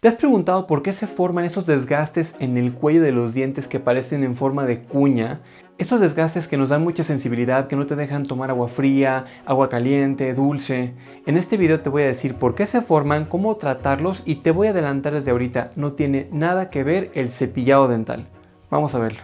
¿Te has preguntado por qué se forman esos desgastes en el cuello de los dientes que parecen en forma de cuña? Estos desgastes que nos dan mucha sensibilidad, que no te dejan tomar agua fría, agua caliente, dulce. En este video te voy a decir por qué se forman, cómo tratarlos y te voy a adelantar desde ahorita, no tiene nada que ver el cepillado dental. Vamos a verlo.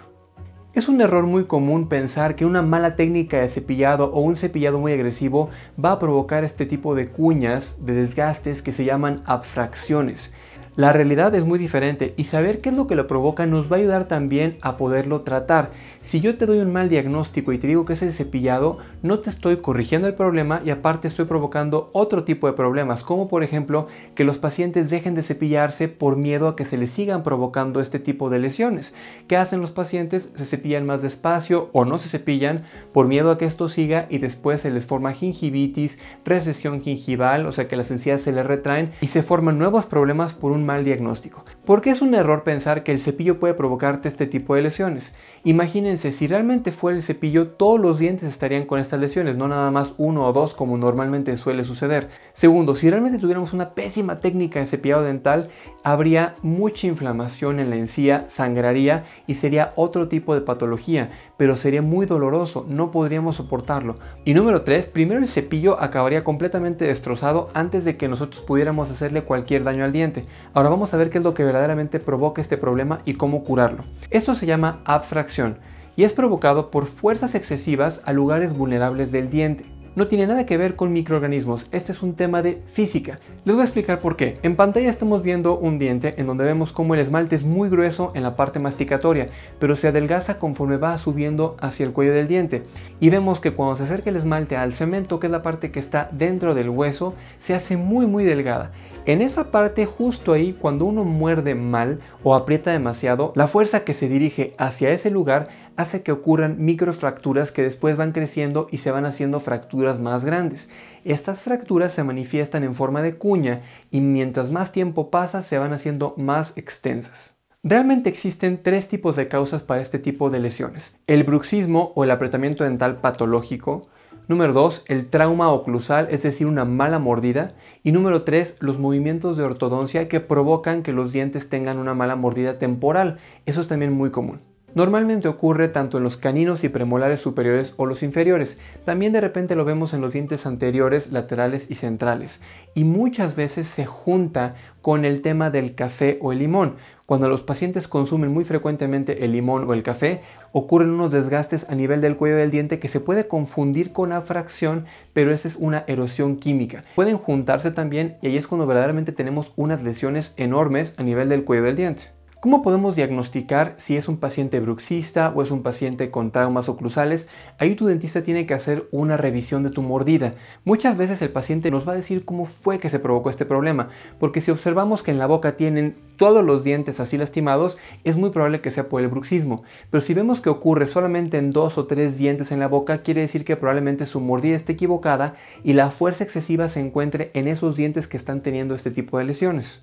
Es un error muy común pensar que una mala técnica de cepillado o un cepillado muy agresivo va a provocar este tipo de cuñas, de desgastes que se llaman abfracciones. La realidad es muy diferente y saber qué es lo que lo provoca nos va a ayudar también a poderlo tratar. Si yo te doy un mal diagnóstico y te digo que es el cepillado, no te estoy corrigiendo el problema y aparte estoy provocando otro tipo de problemas, como por ejemplo que los pacientes dejen de cepillarse por miedo a que se les sigan provocando este tipo de lesiones. ¿Qué hacen los pacientes? Se cepillan más despacio o no se cepillan por miedo a que esto siga y después se les forma gingivitis, recesión gingival, o sea que las encías se les retraen y se forman nuevos problemas por un mal diagnóstico. Porque es un error pensar que el cepillo puede provocarte este tipo de lesiones. Imagínense, si realmente fuera el cepillo, todos los dientes estarían con estas lesiones, no nada más uno o dos como normalmente suele suceder. Segundo, si realmente tuviéramos una pésima técnica de cepillado dental, habría mucha inflamación en la encía, sangraría y sería otro tipo de patología, pero sería muy doloroso, no podríamos soportarlo. Y número tres, primero el cepillo acabaría completamente destrozado antes de que nosotros pudiéramos hacerle cualquier daño al diente. Ahora vamos a ver qué es lo que verdaderamente provoca este problema y cómo curarlo. Esto se llama abfracción y es provocado por fuerzas excesivas a lugares vulnerables del diente. No tiene nada que ver con microorganismos, este es un tema de física. Les voy a explicar por qué. En pantalla estamos viendo un diente en donde vemos cómo el esmalte es muy grueso en la parte masticatoria, pero se adelgaza conforme va subiendo hacia el cuello del diente. Y vemos que cuando se acerca el esmalte al cemento, que es la parte que está dentro del hueso, se hace muy muy delgada. En esa parte justo ahí, cuando uno muerde mal o aprieta demasiado, la fuerza que se dirige hacia ese lugar hace que ocurran microfracturas que después van creciendo y se van haciendo fracturas más grandes. Estas fracturas se manifiestan en forma de cuña y mientras más tiempo pasa se van haciendo más extensas. Realmente existen tres tipos de causas para este tipo de lesiones. El bruxismo o el apretamiento dental patológico, Número 2, el trauma oclusal, es decir, una mala mordida. Y número 3, los movimientos de ortodoncia que provocan que los dientes tengan una mala mordida temporal. Eso es también muy común. Normalmente ocurre tanto en los caninos y premolares superiores o los inferiores. También de repente lo vemos en los dientes anteriores, laterales y centrales. Y muchas veces se junta con el tema del café o el limón. Cuando los pacientes consumen muy frecuentemente el limón o el café, ocurren unos desgastes a nivel del cuello del diente que se puede confundir con afracción, pero esa es una erosión química. Pueden juntarse también y ahí es cuando verdaderamente tenemos unas lesiones enormes a nivel del cuello del diente. ¿Cómo podemos diagnosticar si es un paciente bruxista o es un paciente con traumas oclusales? Ahí tu dentista tiene que hacer una revisión de tu mordida. Muchas veces el paciente nos va a decir cómo fue que se provocó este problema, porque si observamos que en la boca tienen todos los dientes así lastimados, es muy probable que sea por el bruxismo. Pero si vemos que ocurre solamente en dos o tres dientes en la boca, quiere decir que probablemente su mordida esté equivocada y la fuerza excesiva se encuentre en esos dientes que están teniendo este tipo de lesiones.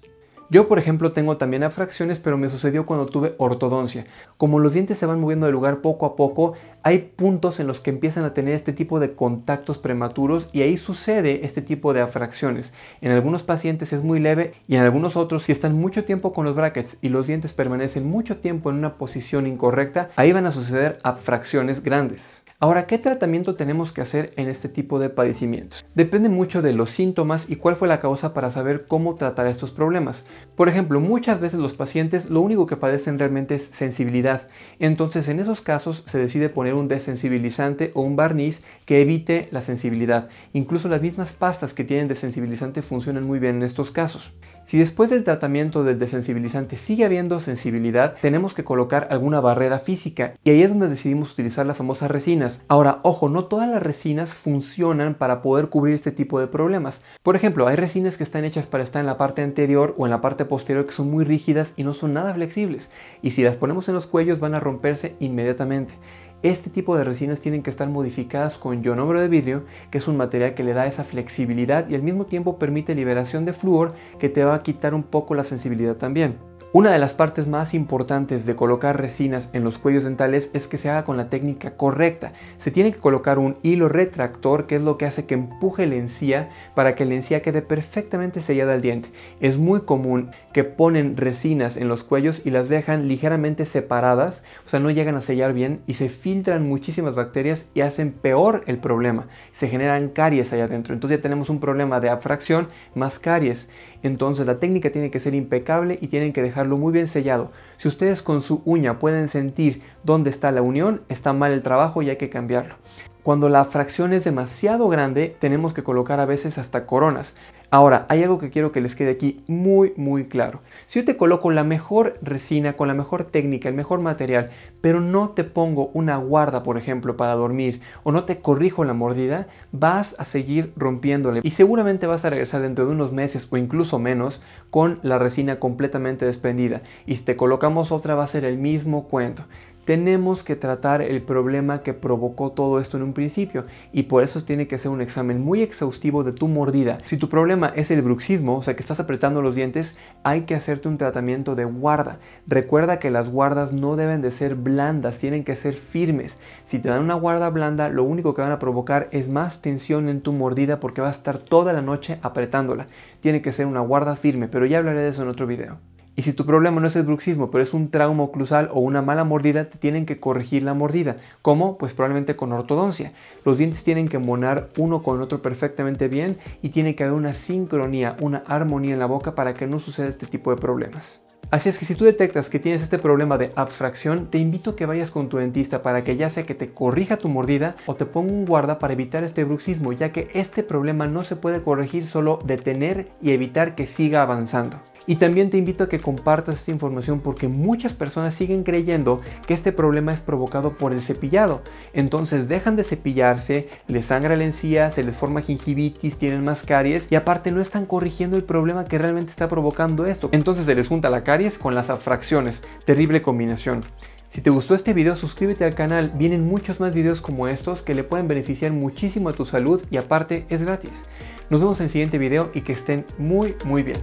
Yo, por ejemplo, tengo también abfracciones, pero me sucedió cuando tuve ortodoncia. Como los dientes se van moviendo de lugar poco a poco, hay puntos en los que empiezan a tener este tipo de contactos prematuros y ahí sucede este tipo de afracciones. En algunos pacientes es muy leve y en algunos otros, si están mucho tiempo con los brackets y los dientes permanecen mucho tiempo en una posición incorrecta, ahí van a suceder abfracciones grandes. Ahora, ¿qué tratamiento tenemos que hacer en este tipo de padecimientos? Depende mucho de los síntomas y cuál fue la causa para saber cómo tratar estos problemas. Por ejemplo, muchas veces los pacientes lo único que padecen realmente es sensibilidad. Entonces, en esos casos se decide poner un desensibilizante o un barniz que evite la sensibilidad. Incluso las mismas pastas que tienen desensibilizante funcionan muy bien en estos casos. Si después del tratamiento del desensibilizante sigue habiendo sensibilidad, tenemos que colocar alguna barrera física y ahí es donde decidimos utilizar las famosas resinas Ahora, ojo, no todas las resinas funcionan para poder cubrir este tipo de problemas. Por ejemplo, hay resinas que están hechas para estar en la parte anterior o en la parte posterior que son muy rígidas y no son nada flexibles. Y si las ponemos en los cuellos van a romperse inmediatamente. Este tipo de resinas tienen que estar modificadas con ionobro de vidrio, que es un material que le da esa flexibilidad y al mismo tiempo permite liberación de flúor que te va a quitar un poco la sensibilidad también. Una de las partes más importantes de colocar resinas en los cuellos dentales es que se haga con la técnica correcta. Se tiene que colocar un hilo retractor que es lo que hace que empuje la encía para que la encía quede perfectamente sellada al diente. Es muy común que ponen resinas en los cuellos y las dejan ligeramente separadas, o sea, no llegan a sellar bien y se filtran muchísimas bacterias y hacen peor el problema. Se generan caries allá adentro. Entonces ya tenemos un problema de abfracción más caries. Entonces la técnica tiene que ser impecable y tienen que dejarlo muy bien sellado. Si ustedes con su uña pueden sentir dónde está la unión, está mal el trabajo y hay que cambiarlo. Cuando la fracción es demasiado grande, tenemos que colocar a veces hasta coronas. Ahora, hay algo que quiero que les quede aquí muy, muy claro. Si yo te coloco la mejor resina, con la mejor técnica, el mejor material, pero no te pongo una guarda, por ejemplo, para dormir, o no te corrijo la mordida, vas a seguir rompiéndole. Y seguramente vas a regresar dentro de unos meses o incluso menos con la resina completamente desprendida. Y si te colocamos otra va a ser el mismo cuento tenemos que tratar el problema que provocó todo esto en un principio y por eso tiene que ser un examen muy exhaustivo de tu mordida. Si tu problema es el bruxismo, o sea que estás apretando los dientes, hay que hacerte un tratamiento de guarda. Recuerda que las guardas no deben de ser blandas, tienen que ser firmes. Si te dan una guarda blanda, lo único que van a provocar es más tensión en tu mordida porque vas a estar toda la noche apretándola. Tiene que ser una guarda firme, pero ya hablaré de eso en otro video. Y si tu problema no es el bruxismo, pero es un trauma oclusal o una mala mordida, te tienen que corregir la mordida. ¿Cómo? Pues probablemente con ortodoncia. Los dientes tienen que monar uno con otro perfectamente bien y tiene que haber una sincronía, una armonía en la boca para que no suceda este tipo de problemas. Así es que si tú detectas que tienes este problema de abstracción, te invito a que vayas con tu dentista para que ya sea que te corrija tu mordida o te ponga un guarda para evitar este bruxismo, ya que este problema no se puede corregir, solo detener y evitar que siga avanzando. Y también te invito a que compartas esta información porque muchas personas siguen creyendo que este problema es provocado por el cepillado. Entonces dejan de cepillarse, les sangra la encía, se les forma gingivitis, tienen más caries y aparte no están corrigiendo el problema que realmente está provocando esto. Entonces se les junta la caries con las afracciones. Terrible combinación. Si te gustó este video suscríbete al canal, vienen muchos más videos como estos que le pueden beneficiar muchísimo a tu salud y aparte es gratis. Nos vemos en el siguiente video y que estén muy muy bien.